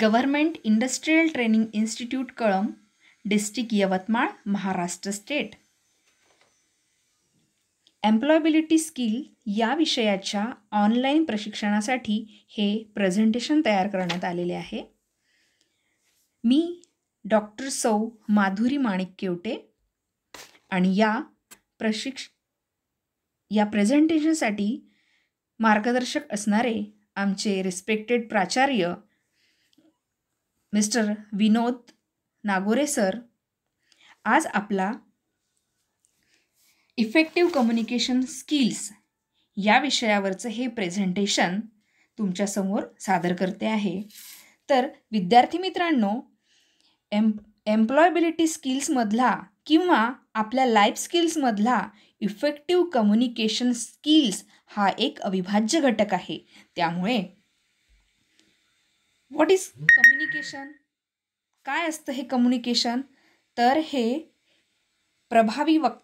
government industrial training institute Kalamb district Yavatmal Maharashtra state employability skill या विषयाच्या online प्रशिक्षणासाठी हे प्रेझेंटेशन तयार करण्यात आलेले आहे मी डॉक्टर सौ माधुरी माणिक केवटे आणि या प्रशिक्ष या प्रेझेंटेशनसाठी मार्गदर्शक असणारे आमचे रिस्पेक्टेड प्राचार्य मिस्टर विनोद नागोरे सर आज आपला इफेक्टिव्ह कम्युनिकेशन स्किल्स या विषयावरचं हे प्रेझेंटेशन तुमच्यासमोर सादर करते आहे तर विद्यार्थी मित्रांनो एम एम्प्लॉयबिलिटी स्किल्समधला किंवा आपल्या लाईफ स्किल्समधला इफेक्टिव्ह कम्युनिकेशन स्किल्स हा एक अविभाज्य घटक आहे त्यामुळे व्हॉट इज कम्युनिकेशन काय असतं हे कम्युनिकेशन तर हे प्रभावी वक्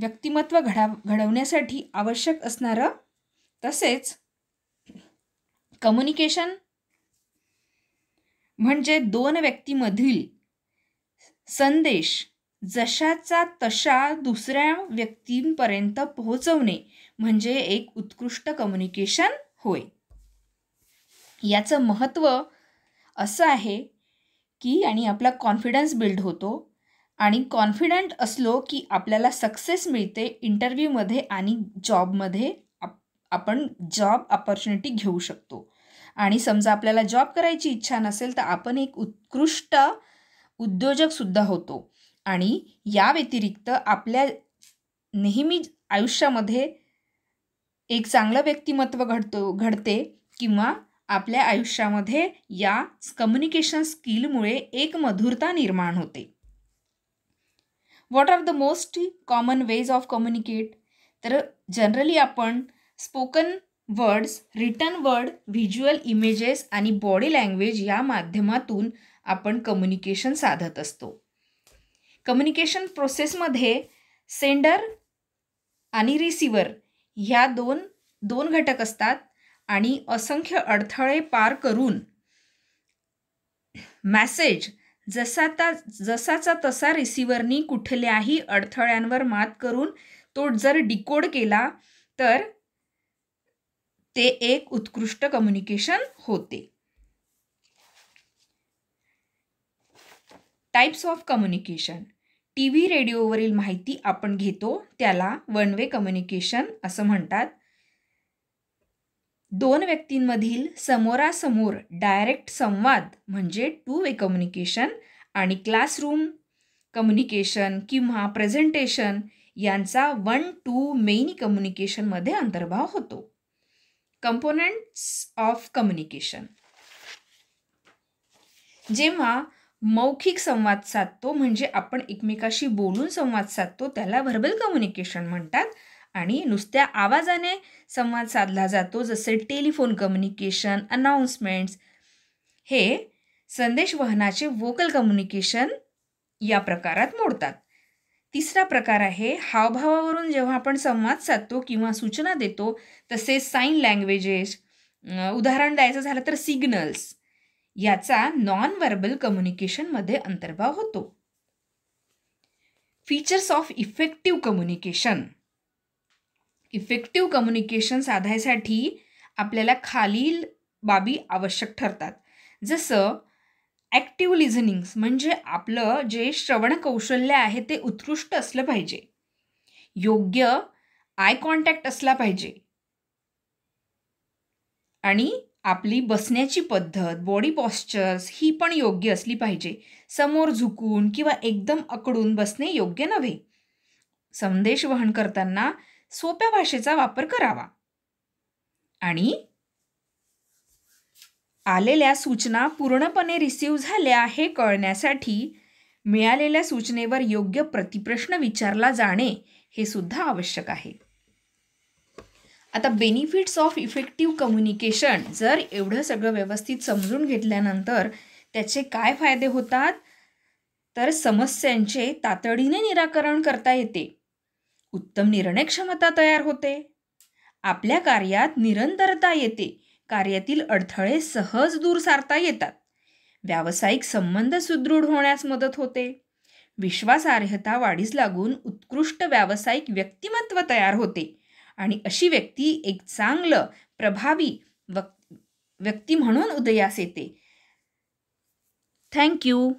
व्यक्तिमत्व घडा घडवण्यासाठी आवश्यक असणारं तसेच कम्युनिकेशन म्हणजे दोन व्यक्तीमधील संदेश जशाचा तशा दुसऱ्या व्यक्तींपर्यंत पोहोचवणे म्हणजे एक उत्कृष्ट कम्युनिकेशन होय याचं महत्त्व असं आहे की आणि आपला कॉन्फिडन्स बिल्ड होतो आणि कॉन्फिडंट असलो की आपल्याला सक्सेस मिळते इंटरव्ह्यूमध्ये आणि जॉबमध्ये आप आपण जॉब अपॉर्च्युनिटी घेऊ शकतो आणि समजा आपल्याला जॉब करायची इच्छा नसेल तर आपण एक उत्कृष्ट उद्योजकसुद्धा होतो आणि या व्यतिरिक्त आपल्या नेहमी आयुष्यामध्ये एक चांगलं व्यक्तिमत्व घडतो घडते किंवा आपल्या आयुष्यामध्ये या कम्युनिकेशन स्किलमुळे एक मधुरता निर्माण होते what are the most common ways of communicate तर जनरली आपण spoken words written word visual images आणि बॉडी लँग्वेज या माध्यमातून आपण कम्युनिकेशन साधत असतो कम्युनिकेशन प्रोसेसमध्ये सेंडर आणि रिसिवर ह्या दोन दोन घटक असतात आणि असंख्य अडथळे पार करून मॅसेज जसा ता जसाचा तसा रिसिव्हरनी कुठल्याही अडथळ्यांवर मात करून तो जर डिकोड केला तर ते एक उत्कृष्ट कम्युनिकेशन होते types of communication T V रेडिओवरील माहिती आपण घेतो त्याला वन वे कम्युनिकेशन असं म्हणतात दोन व्यक्तींमधील समोरासमोर डायरेक्ट संवाद म्हणजे टू वे कम्युनिकेशन आणि क्लासरूम कम्युनिकेशन किंवा प्रेझेंटेशन यांचा वन टू मेनी कम्युनिकेशनमध्ये अंतर्भाव होतो कंपोनंट्स ऑफ कम्युनिकेशन जेव्हा मौखिक संवाद साधतो म्हणजे आपण एकमेकाशी बोलून संवाद साधतो त्याला व्हर्बल कम्युनिकेशन म्हणतात आणि नुसत्या आवाजाने संवाद साधला जातो जसे टेलिफोन कम्युनिकेशन अनाऊन्समेंट्स हे संदेशवहनाचे वोकल कम्युनिकेशन या प्रकारात मोडतात तिसरा प्रकार आहे हावभावावरून जेव्हा आपण संवाद साधतो किंवा सूचना देतो तसे साईन लँग्वेजेस उदाहरण द्यायचं झालं तर सिग्नल्स याचा नॉन व्हर्बल कम्युनिकेशनमध्ये अंतर्भाव होतो features of effective communication effective communication साधायसाठी आपल्याला खालील बाबी आवश्यक ठरतात जसं ॲक्टिव्ह लिझनिंग्स म्हणजे आपलं जे श्रवण कौशल्य आहे ते उत्कृष्ट असलं पाहिजे योग्य आय कॉन्टॅक्ट असला पाहिजे आणि आपली बसण्याची पद्धत बॉडी पॉस्चर्स ही पण योग्य असली पाहिजे समोर झुकून किंवा एकदम अकडून बसणे योग्य नव्हे संदेश वहन करताना सोप्या भाषेचा वापर करावा आणि आलेल्या सूचना पूर्णपणे रिसीव झाल्या हे कळण्यासाठी मिळालेल्या सूचनेवर योग्य प्रतिप्रश्न विचारला जाणे हे सुद्धा आवश्यक आहे आता बेनिफिट्स ऑफ इफेक्टिव्ह कम्युनिकेशन जर एवढं सगळं व्यवस्थित समजून घेतल्यानंतर त्याचे काय फायदे होतात तर समस्यांचे तातडीने निराकरण करता येते उत्तम निर्णयक्षमता तयार होते आपल्या कार्यात निरंतरता येते कार्यातील अडथळे सहज दूर सारता येतात व्यावसायिक संबंध सुदृढ होण्यास मदत होते विश्वासार्हता वाढीस लागून उत्कृष्ट व्यावसायिक व्यक्तिमत्व तयार होते आणि अशी व्यक्ती एक चांगलं प्रभावी व्यक्ती म्हणून उदयास येते थँक्यू